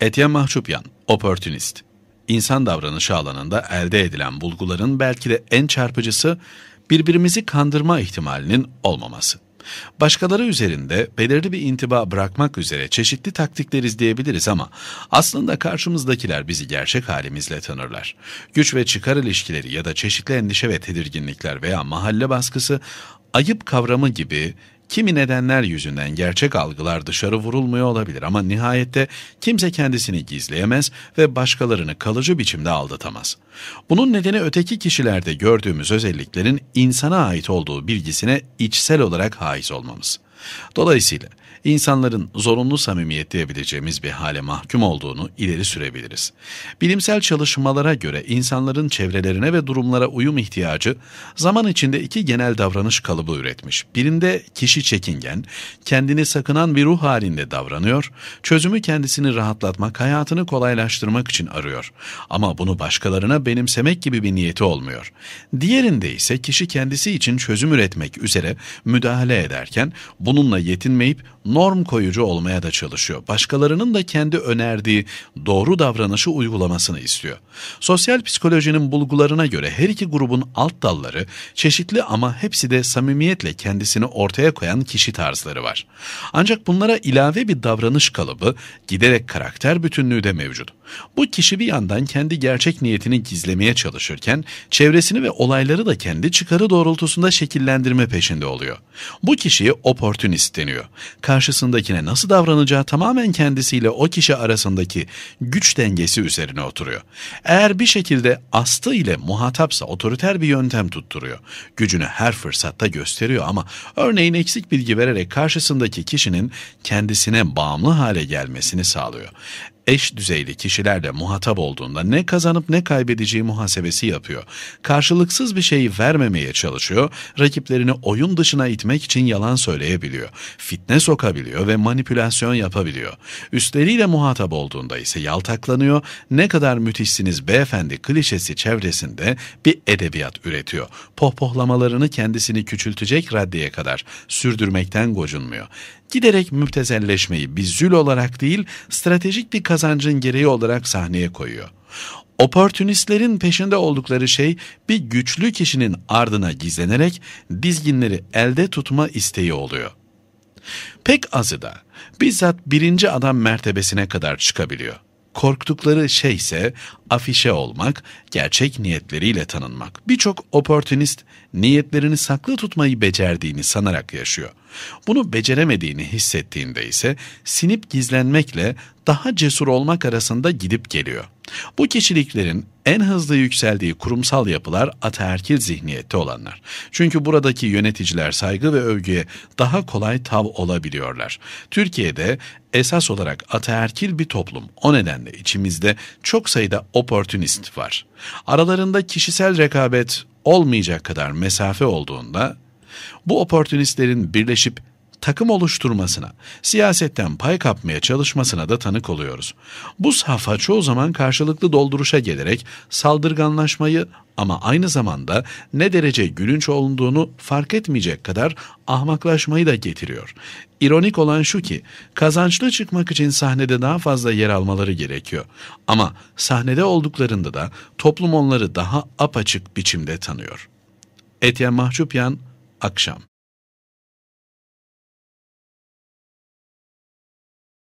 Etienne Mahçupyan, opportunist. İnsan davranışı alanında elde edilen bulguların belki de en çarpıcısı birbirimizi kandırma ihtimalinin olmaması. Başkaları üzerinde belirli bir intiba bırakmak üzere çeşitli taktikler izleyebiliriz ama aslında karşımızdakiler bizi gerçek halimizle tanırlar. Güç ve çıkar ilişkileri ya da çeşitli endişe ve tedirginlikler veya mahalle baskısı ayıp kavramı gibi kimi nedenler yüzünden gerçek algılar dışarı vurulmuyor olabilir ama nihayette kimse kendisini gizleyemez ve başkalarını kalıcı biçimde aldatamaz. Bunun nedeni öteki kişilerde gördüğümüz özelliklerin insana ait olduğu bilgisine içsel olarak haiz olmamız. Dolayısıyla insanların zorunlu samimiyet diyebileceğimiz bir hale mahkum olduğunu ileri sürebiliriz. Bilimsel çalışmalara göre insanların çevrelerine ve durumlara uyum ihtiyacı zaman içinde iki genel davranış kalıbı üretmiş. Birinde kişi çekingen, kendini sakınan bir ruh halinde davranıyor, çözümü kendisini rahatlatmak, hayatını kolaylaştırmak için arıyor. Ama bunu başkalarına benimsemek gibi bir niyeti olmuyor. Diğerinde ise kişi kendisi için çözüm üretmek üzere müdahale ederken bununla yetinmeyip norm koyucu olmaya da çalışıyor. Başkalarının da kendi önerdiği doğru davranışı uygulamasını istiyor. Sosyal psikolojinin bulgularına göre her iki grubun alt dalları çeşitli ama hepsi de samimiyetle kendisini ortaya koyan kişi tarzları var. Ancak bunlara ilave bir davranış kalıbı giderek karakter bütünlüğü de mevcut. Bu kişi bir yandan kendi gerçek niyetini gizlemeye çalışırken çevresini ve olayları da kendi çıkarı doğrultusunda şekillendirme peşinde oluyor. Bu kişiye oportunist deniyor. Karşı karşısındakine nasıl davranacağı tamamen kendisiyle o kişi arasındaki güç dengesi üzerine oturuyor. Eğer bir şekilde astı ile muhatapsa otoriter bir yöntem tutturuyor. Gücünü her fırsatta gösteriyor ama örneğin eksik bilgi vererek karşısındaki kişinin kendisine bağımlı hale gelmesini sağlıyor eş düzeyli kişilerle muhatap olduğunda ne kazanıp ne kaybedeceği muhasebesi yapıyor. Karşılıksız bir şeyi vermemeye çalışıyor, rakiplerini oyun dışına itmek için yalan söyleyebiliyor, fitne sokabiliyor ve manipülasyon yapabiliyor. Üstleriyle muhatap olduğunda ise yaltaklanıyor, ne kadar müthişsiniz beyefendi klişesi çevresinde bir edebiyat üretiyor. Pohpohlamalarını kendisini küçültecek raddeye kadar sürdürmekten gocunmuyor. Giderek müptezelleşmeyi bir zül olarak değil, stratejik bir kazanımda kazancın gereği olarak sahneye koyuyor. Oportunistlerin peşinde oldukları şey bir güçlü kişinin ardına gizlenerek dizginleri elde tutma isteği oluyor. Pek azı da bizzat birinci adam mertebesine kadar çıkabiliyor. Korktukları şey ise afişe olmak, gerçek niyetleriyle tanınmak. Birçok oportunist niyetlerini saklı tutmayı becerdiğini sanarak yaşıyor. Bunu beceremediğini hissettiğinde ise sinip gizlenmekle daha cesur olmak arasında gidip geliyor. Bu kişiliklerin en hızlı yükseldiği kurumsal yapılar ataerkil zihniyette olanlar. Çünkü buradaki yöneticiler saygı ve övgüye daha kolay tav olabiliyorlar. Türkiye'de esas olarak ataerkil bir toplum. O nedenle içimizde çok sayıda oportunist var. Aralarında kişisel rekabet olmayacak kadar mesafe olduğunda bu oportunistlerin birleşip takım oluşturmasına, siyasetten pay kapmaya çalışmasına da tanık oluyoruz. Bu safha çoğu zaman karşılıklı dolduruşa gelerek saldırganlaşmayı ama aynı zamanda ne derece gülünç olduğunu fark etmeyecek kadar ahmaklaşmayı da getiriyor. İronik olan şu ki kazançlı çıkmak için sahnede daha fazla yer almaları gerekiyor. Ama sahnede olduklarında da toplum onları daha apaçık biçimde tanıyor. Etyen Mahçupyan, Akşam